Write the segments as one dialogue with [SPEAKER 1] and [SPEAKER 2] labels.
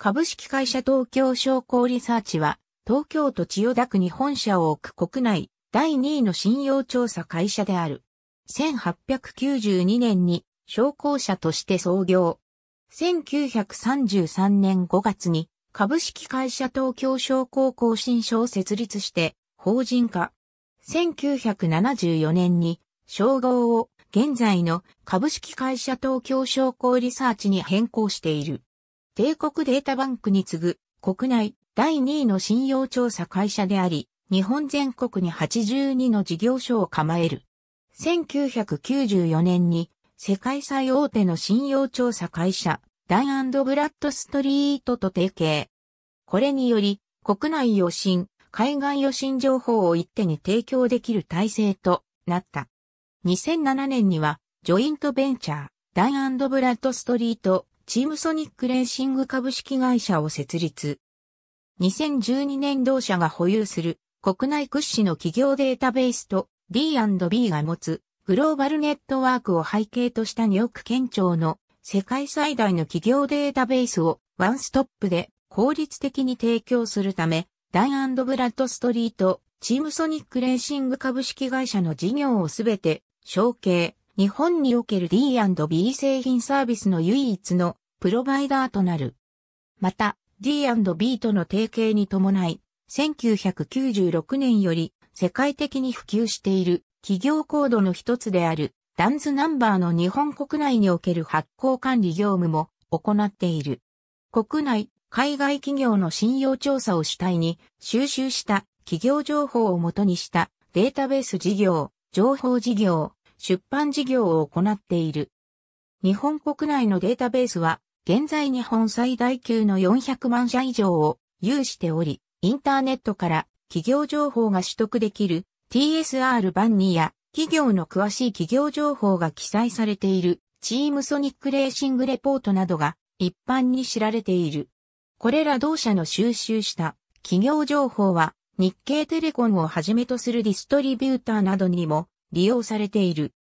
[SPEAKER 1] 株式会社東京商工リサーチは、東京都千代田区に本社を置く国内第2位の信用調査会社である。1892年に商工社として創業。1933年5月に株式会社東京商工更新所を設立して法人化。1974年に商号を現在の株式会社東京商工リサーチに変更している。帝国データバンクに次ぐ国内第2位の信用調査会社であり、日本全国に82の事業所を構える。1994年に世界最大手の信用調査会社、ダイアンドブラッドストリートと提携。これにより、国内予診、海外予診情報を一手に提供できる体制となった。2007年には、ジョイントベンチャー、ダイアンドブラッドストリート、チームソニックレーシング株式会社を設立。2012年同社が保有する国内屈指の企業データベースと D&B が持つグローバルネットワークを背景とした2億県庁の世界最大の企業データベースをワンストップで効率的に提供するため、ダンブラッドストリート、チームソニックレーシング株式会社の事業をすべて、承継、日本における D&B 製品サービスの唯一のプロバイダーとなる。また、D&B との提携に伴い、1996年より世界的に普及している企業コードの一つであるダンズナンバーの日本国内における発行管理業務も行っている。国内、海外企業の信用調査を主体に収集した企業情報をもとにしたデータベース事業、情報事業、出版事業を行っている。日本国内のデータベースは現在日本最大級の400万社以上を有しており、インターネットから企業情報が取得できる TSR 版2や企業の詳しい企業情報が記載されているチームソニックレーシングレポートなどが一般に知られている。これら同社の収集した企業情報は日経テレコンをはじめとするディストリビューターなどにも利用されている。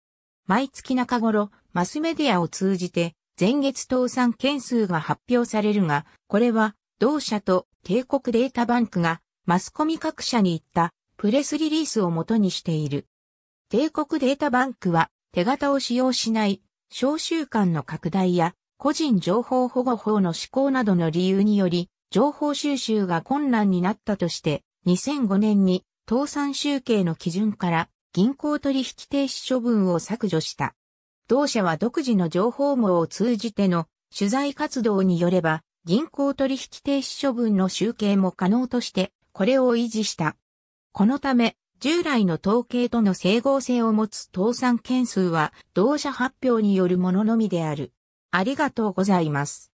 [SPEAKER 1] 毎月中頃、マスメディアを通じて前月倒産件数が発表されるが、これは同社と帝国データバンクがマスコミ各社に行ったプレスリリースを元にしている。帝国データバンクは手形を使用しない商習慣の拡大や個人情報保護法の施行などの理由により情報収集が困難になったとして2005年に倒産集計の基準から銀行取引停止処分を削除した。同社は独自の情報網を通じての取材活動によれば、銀行取引停止処分の集計も可能として、これを維持した。このため、従来の統計との整合性を持つ倒産件数は、同社発表によるもののみである。ありがとうございます。